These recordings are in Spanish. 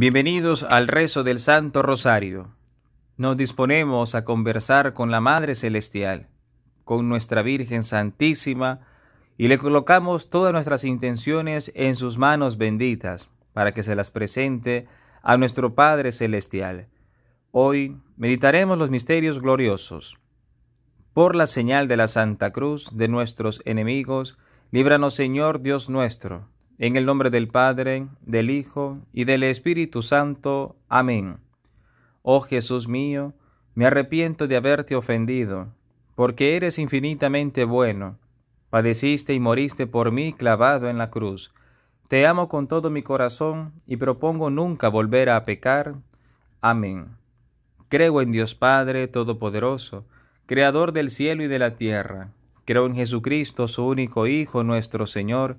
Bienvenidos al rezo del Santo Rosario. Nos disponemos a conversar con la Madre Celestial, con nuestra Virgen Santísima, y le colocamos todas nuestras intenciones en sus manos benditas, para que se las presente a nuestro Padre Celestial. Hoy meditaremos los misterios gloriosos. Por la señal de la Santa Cruz de nuestros enemigos, líbranos Señor Dios nuestro en el nombre del Padre, del Hijo y del Espíritu Santo. Amén. Oh Jesús mío, me arrepiento de haberte ofendido, porque eres infinitamente bueno. Padeciste y moriste por mí clavado en la cruz. Te amo con todo mi corazón y propongo nunca volver a pecar. Amén. Creo en Dios Padre Todopoderoso, Creador del cielo y de la tierra. Creo en Jesucristo, su único Hijo, nuestro Señor,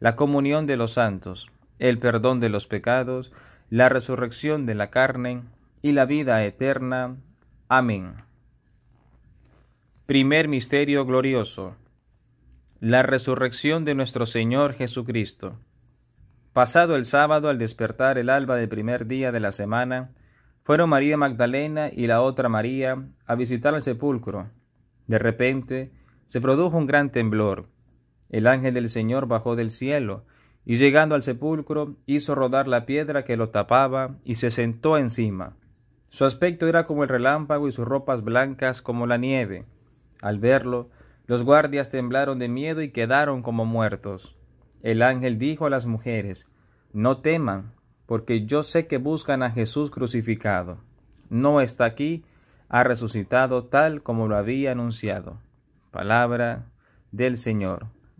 la comunión de los santos, el perdón de los pecados, la resurrección de la carne y la vida eterna. Amén. Primer Misterio Glorioso. La resurrección de nuestro Señor Jesucristo. Pasado el sábado, al despertar el alba del primer día de la semana, fueron María Magdalena y la otra María a visitar el sepulcro. De repente, se produjo un gran temblor el ángel del Señor bajó del cielo, y llegando al sepulcro, hizo rodar la piedra que lo tapaba, y se sentó encima. Su aspecto era como el relámpago y sus ropas blancas como la nieve. Al verlo, los guardias temblaron de miedo y quedaron como muertos. El ángel dijo a las mujeres, No teman, porque yo sé que buscan a Jesús crucificado. No está aquí, ha resucitado tal como lo había anunciado. Palabra del Señor.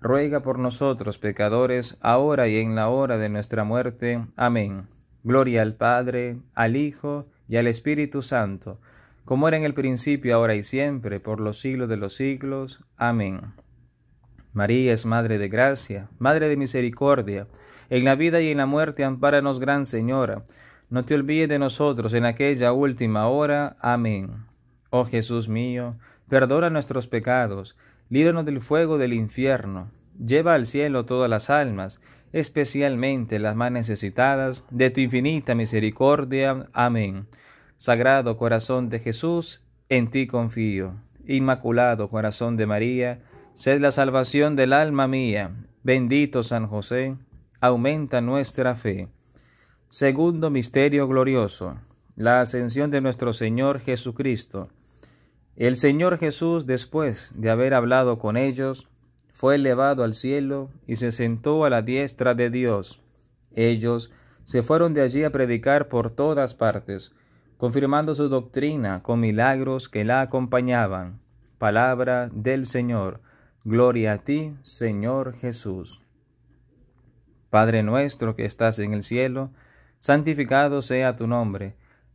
ruega por nosotros pecadores, ahora y en la hora de nuestra muerte. Amén. Gloria al Padre, al Hijo y al Espíritu Santo, como era en el principio, ahora y siempre, por los siglos de los siglos. Amén. María es Madre de Gracia, Madre de Misericordia, en la vida y en la muerte, ampáranos, Gran Señora. No te olvides de nosotros en aquella última hora. Amén. Oh Jesús mío, perdona nuestros pecados, líbranos del fuego del infierno, lleva al cielo todas las almas, especialmente las más necesitadas de tu infinita misericordia. Amén. Sagrado corazón de Jesús, en ti confío. Inmaculado corazón de María, sed la salvación del alma mía. Bendito San José, aumenta nuestra fe. Segundo misterio glorioso, la ascensión de nuestro Señor Jesucristo. El Señor Jesús, después de haber hablado con ellos, fue elevado al cielo y se sentó a la diestra de Dios. Ellos se fueron de allí a predicar por todas partes, confirmando su doctrina con milagros que la acompañaban. Palabra del Señor. Gloria a ti, Señor Jesús. Padre nuestro que estás en el cielo, santificado sea tu nombre.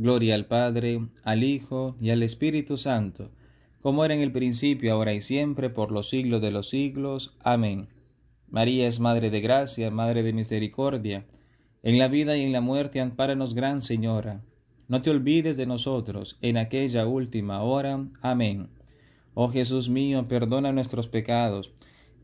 Gloria al Padre, al Hijo y al Espíritu Santo, como era en el principio, ahora y siempre, por los siglos de los siglos. Amén. María es Madre de Gracia, Madre de Misericordia. En la vida y en la muerte, ampáranos, Gran Señora. No te olvides de nosotros en aquella última hora. Amén. Oh Jesús mío, perdona nuestros pecados,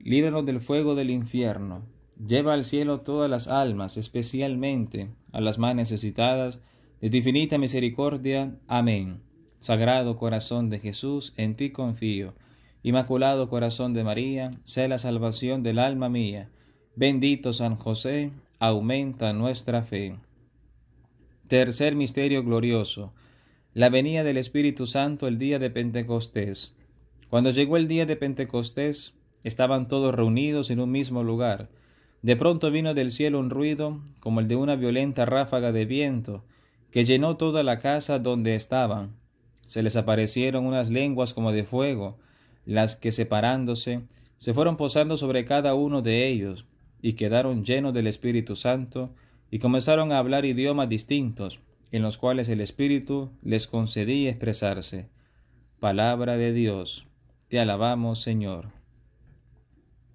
líbranos del fuego del infierno, lleva al cielo todas las almas, especialmente a las más necesitadas, de tu infinita misericordia. Amén. Sagrado corazón de Jesús, en ti confío. Inmaculado corazón de María, sé la salvación del alma mía. Bendito San José, aumenta nuestra fe. Tercer misterio glorioso. La venida del Espíritu Santo el día de Pentecostés. Cuando llegó el día de Pentecostés, estaban todos reunidos en un mismo lugar. De pronto vino del cielo un ruido, como el de una violenta ráfaga de viento, que llenó toda la casa donde estaban. Se les aparecieron unas lenguas como de fuego, las que separándose, se fueron posando sobre cada uno de ellos, y quedaron llenos del Espíritu Santo, y comenzaron a hablar idiomas distintos, en los cuales el Espíritu les concedía expresarse. Palabra de Dios, te alabamos Señor.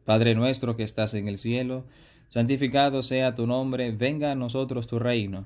Padre nuestro que estás en el cielo, santificado sea tu nombre, venga a nosotros tu reino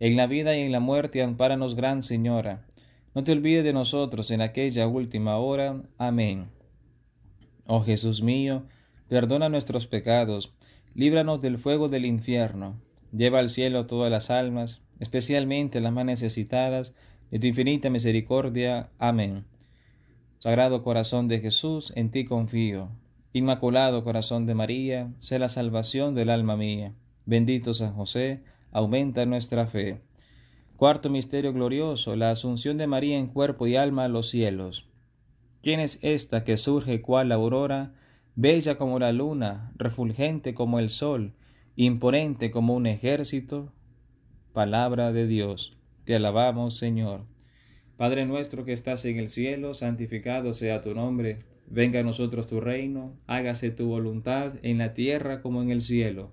en la vida y en la muerte, amparanos, Gran Señora. No te olvides de nosotros en aquella última hora. Amén. Oh Jesús mío, perdona nuestros pecados, líbranos del fuego del infierno, lleva al cielo todas las almas, especialmente las más necesitadas de tu infinita misericordia. Amén. Sagrado corazón de Jesús, en ti confío. Inmaculado corazón de María, sé la salvación del alma mía. Bendito San José, aumenta nuestra fe. Cuarto misterio glorioso, la asunción de María en cuerpo y alma a los cielos. ¿Quién es esta que surge cual la aurora, bella como la luna, refulgente como el sol, imponente como un ejército? Palabra de Dios, te alabamos Señor. Padre nuestro que estás en el cielo, santificado sea tu nombre, venga a nosotros tu reino, hágase tu voluntad en la tierra como en el cielo.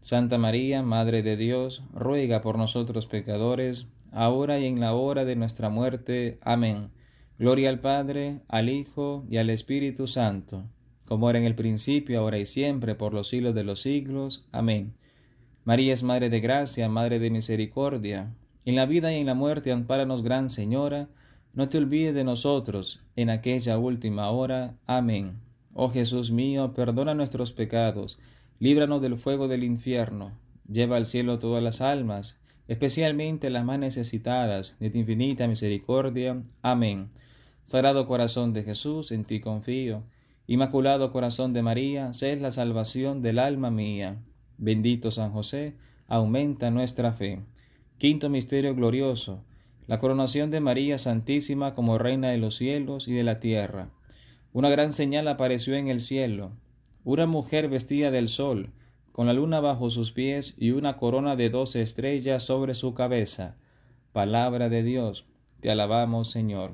Santa María, Madre de Dios, ruega por nosotros pecadores, ahora y en la hora de nuestra muerte. Amén. Gloria al Padre, al Hijo y al Espíritu Santo, como era en el principio, ahora y siempre, por los siglos de los siglos. Amén. María es Madre de Gracia, Madre de Misericordia. En la vida y en la muerte, ampáranos, Gran Señora. No te olvides de nosotros en aquella última hora. Amén. Oh Jesús mío, perdona nuestros pecados Líbranos del fuego del infierno, lleva al cielo todas las almas, especialmente las más necesitadas de tu infinita misericordia. Amén. Sagrado corazón de Jesús, en ti confío. Inmaculado corazón de María, sed la salvación del alma mía. Bendito San José, aumenta nuestra fe. Quinto misterio glorioso, la coronación de María Santísima como Reina de los cielos y de la tierra. Una gran señal apareció en el cielo una mujer vestida del sol, con la luna bajo sus pies y una corona de doce estrellas sobre su cabeza. Palabra de Dios, te alabamos Señor.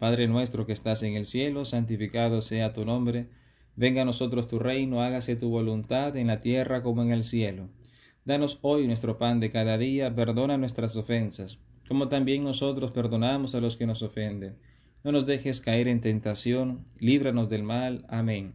Padre nuestro que estás en el cielo, santificado sea tu nombre, venga a nosotros tu reino, hágase tu voluntad en la tierra como en el cielo. Danos hoy nuestro pan de cada día, perdona nuestras ofensas, como también nosotros perdonamos a los que nos ofenden. No nos dejes caer en tentación, líbranos del mal. Amén.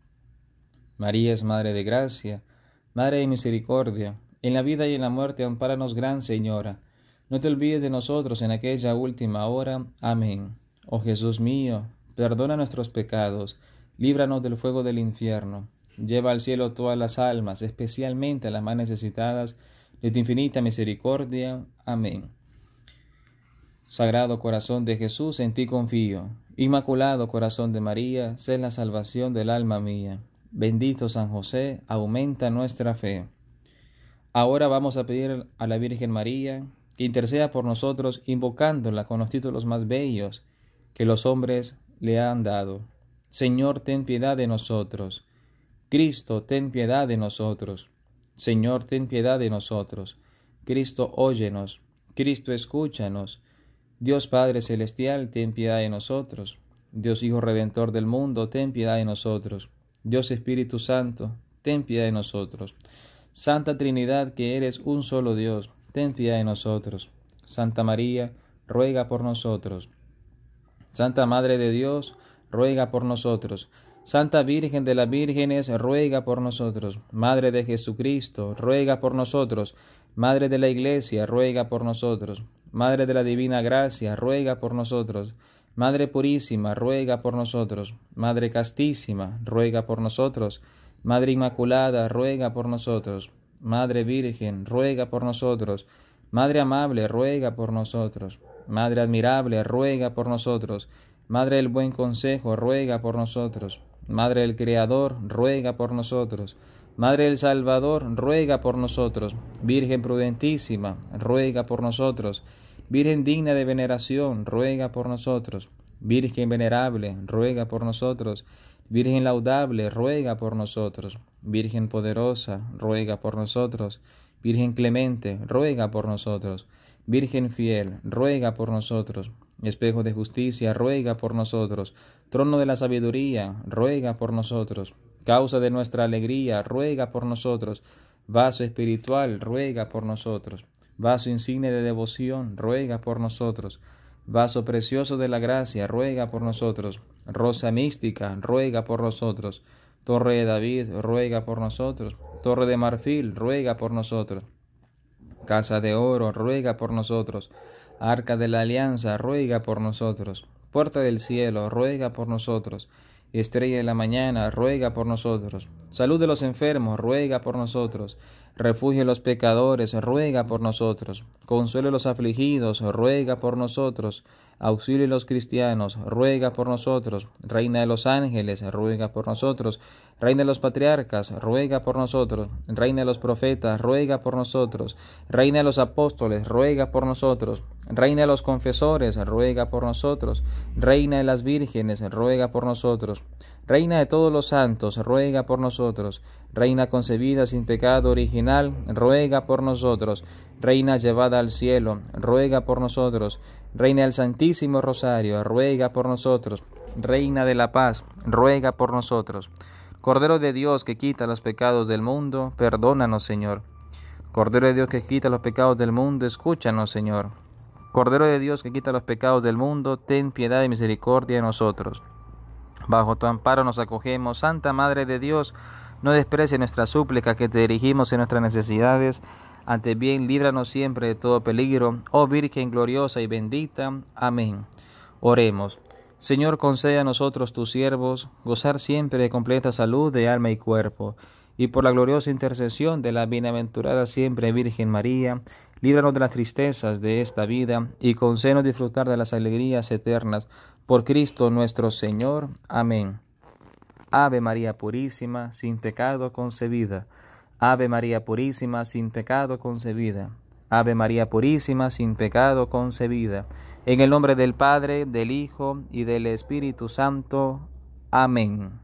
María es Madre de Gracia, Madre de Misericordia, en la vida y en la muerte, ampáranos, Gran Señora. No te olvides de nosotros en aquella última hora. Amén. Oh Jesús mío, perdona nuestros pecados, líbranos del fuego del infierno, lleva al cielo todas las almas, especialmente a las más necesitadas de tu infinita misericordia. Amén. Sagrado corazón de Jesús, en ti confío. Inmaculado corazón de María, sé la salvación del alma mía. Bendito San José, aumenta nuestra fe. Ahora vamos a pedir a la Virgen María que interceda por nosotros invocándola con los títulos más bellos que los hombres le han dado. Señor, ten piedad de nosotros. Cristo, ten piedad de nosotros. Señor, ten piedad de nosotros. Cristo, óyenos. Cristo, escúchanos. Dios Padre Celestial, ten piedad de nosotros. Dios Hijo Redentor del mundo, ten piedad de nosotros. Dios Espíritu Santo, ten piedad de nosotros. Santa Trinidad, que eres un solo Dios, ten piedad de nosotros. Santa María, ruega por nosotros. Santa Madre de Dios, ruega por nosotros. Santa Virgen de las Vírgenes, ruega por nosotros. Madre de Jesucristo, ruega por nosotros. Madre de la Iglesia, ruega por nosotros. Madre de la Divina Gracia, ruega por nosotros. Madre purísima, ruega por nosotros. Madre castísima, ruega por nosotros. Madre inmaculada, ruega por nosotros. Madre virgen, ruega por nosotros. Madre amable, ruega por nosotros. Madre admirable, ruega por nosotros. Madre del buen consejo, ruega por nosotros. Madre del Creador, ruega por nosotros. Madre del Salvador, ruega por nosotros. Virgen prudentísima, ruega por nosotros. Virgen digna de veneración, ruega por nosotros. Virgen venerable, ruega por nosotros. Virgen laudable, ruega por nosotros. Virgen poderosa, ruega por nosotros. Virgen clemente, ruega por nosotros. Virgen fiel, ruega por nosotros. Espejo de justicia, ruega por nosotros. Trono de la sabiduría, ruega por nosotros. Causa de nuestra alegría, ruega por nosotros. Vaso espiritual, ruega por nosotros vaso insigne de devoción, ruega por nosotros. Vaso precioso de la gracia, ruega por nosotros. Rosa mística, ruega por nosotros. Torre de David, ruega por nosotros. Torre de marfil, ruega por nosotros. Casa de oro, ruega por nosotros. Arca de la alianza, ruega por nosotros. Puerta del cielo, ruega por nosotros. Estrella de la mañana, ruega por nosotros. Salud de los enfermos, ruega por nosotros. Refugia a los pecadores, ruega por nosotros. Consuele a los afligidos, ruega por nosotros auxilio de los cristianos, ruega por nosotros. Reina de los ángeles, ruega por nosotros. Reina de los patriarcas, ruega por nosotros. Reina de los profetas, ruega por nosotros. Reina de los apóstoles, ruega por nosotros. Reina de los confesores, ruega por nosotros. Reina de las vírgenes, ruega por nosotros. Reina de todos los santos, ruega por nosotros. Reina concebida sin pecado original, ruega por nosotros. Reina llevada al cielo, ruega por nosotros. Reina del Santísimo Rosario, ruega por nosotros. Reina de la Paz, ruega por nosotros. Cordero de Dios que quita los pecados del mundo, perdónanos, Señor. Cordero de Dios que quita los pecados del mundo, escúchanos, Señor. Cordero de Dios que quita los pecados del mundo, ten piedad y misericordia de nosotros. Bajo tu amparo nos acogemos, Santa Madre de Dios, no desprecie nuestra súplica que te dirigimos en nuestras necesidades ante bien, líbranos siempre de todo peligro, oh Virgen gloriosa y bendita. Amén. Oremos. Señor, concede a nosotros, tus siervos, gozar siempre de completa salud de alma y cuerpo, y por la gloriosa intercesión de la bienaventurada siempre Virgen María, líbranos de las tristezas de esta vida, y concédenos disfrutar de las alegrías eternas, por Cristo nuestro Señor. Amén. Ave María Purísima, sin pecado concebida. Ave María Purísima, sin pecado concebida. Ave María Purísima, sin pecado concebida. En el nombre del Padre, del Hijo y del Espíritu Santo. Amén.